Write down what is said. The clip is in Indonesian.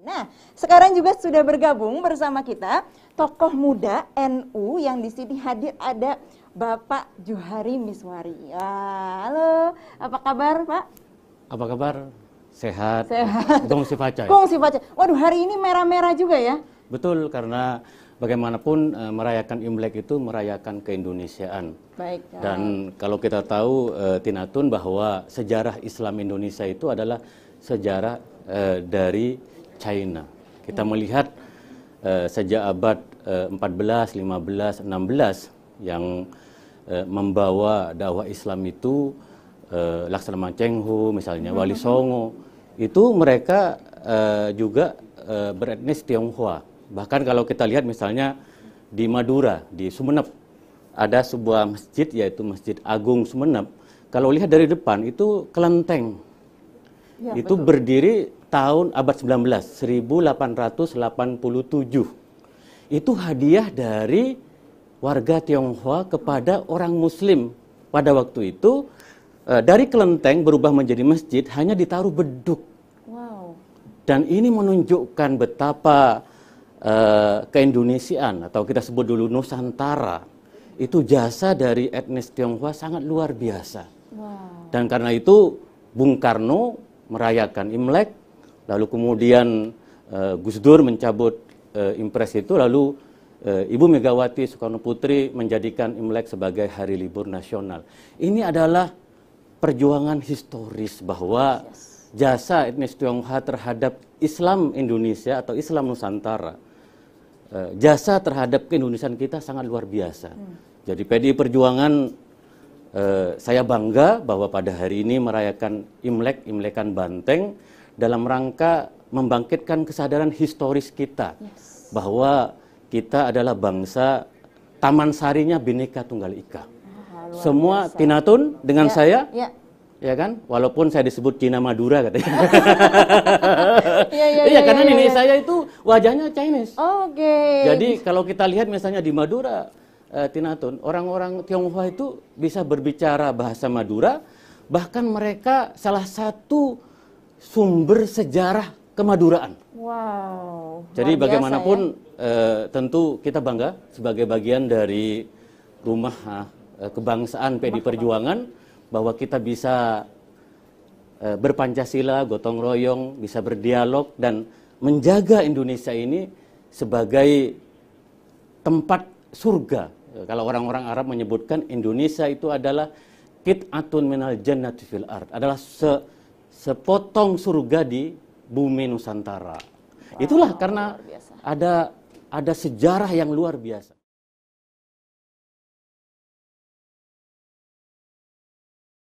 Nah, sekarang juga sudah bergabung bersama kita tokoh muda NU yang di sini hadir ada Bapak Juhari Miswari. halo, apa kabar Pak? Apa kabar? Sehat. Sehat. Gong si Paca. Ya? si Waduh, hari ini merah-merah juga ya? Betul, karena bagaimanapun eh, merayakan Imlek itu merayakan keindonesiaan. Baik. Ya. Dan kalau kita tahu eh, Tina Tinatun bahwa sejarah Islam Indonesia itu adalah sejarah eh, dari China. Kita hmm. melihat uh, sejak abad uh, 14, 15, 16 yang uh, membawa dakwah Islam itu uh, Laksamana Chenghu misalnya, Wali hmm. Songo, itu mereka uh, juga uh, beretnis Tionghoa. Bahkan kalau kita lihat misalnya di Madura, di Sumeneb, ada sebuah masjid yaitu Masjid Agung Sumeneb. Kalau lihat dari depan itu kelenteng Ya, itu betul. berdiri tahun abad 19, 1887. Itu hadiah dari warga Tionghoa kepada orang muslim. Pada waktu itu eh, dari kelenteng berubah menjadi masjid hanya ditaruh beduk. Wow. Dan ini menunjukkan betapa uh, keindonesiaan atau kita sebut dulu Nusantara itu jasa dari etnis Tionghoa sangat luar biasa. Wow. Dan karena itu Bung Karno merayakan Imlek, lalu kemudian uh, Gus Dur mencabut uh, impres itu, lalu uh, Ibu Megawati Soekarno Putri menjadikan Imlek sebagai hari libur nasional. Ini adalah perjuangan historis bahwa jasa etnis Tionghoa terhadap Islam Indonesia atau Islam Nusantara, uh, jasa terhadap keindonesiaan kita sangat luar biasa. Hmm. Jadi PDI Perjuangan eh, saya bangga bahwa pada hari ini merayakan Imlek, Imlekan Banteng dalam rangka membangkitkan kesadaran historis kita yes. bahwa kita adalah bangsa taman sarinya bineka Tunggal Ika. Ah, Semua biasa. tinatun dengan ya, saya. Ya. Ya kan, walaupun saya disebut Cina Madura katanya. Ya, ya, iya ya, ya, karena ya, nenek ya. saya itu wajahnya Chinese. Oh, Oke. Okay. Jadi kalau kita lihat misalnya di Madura, Eh, Tinatun, orang-orang Tionghoa itu bisa berbicara bahasa Madura, bahkan mereka salah satu sumber sejarah kemaduraan. Wow. Jadi bagaimanapun ya? uh, tentu kita bangga sebagai bagian dari rumah uh, kebangsaan PD Perjuangan bahwa kita bisa uh, berpancasila, gotong royong, bisa berdialog dan menjaga Indonesia ini sebagai tempat surga Eh, kalau orang-orang Arab menyebutkan Indonesia itu adalah kit'atun minal jannati fil ard, adalah se, sepotong surga di bumi Nusantara. Wow, Itulah karena ada ada sejarah yang luar biasa.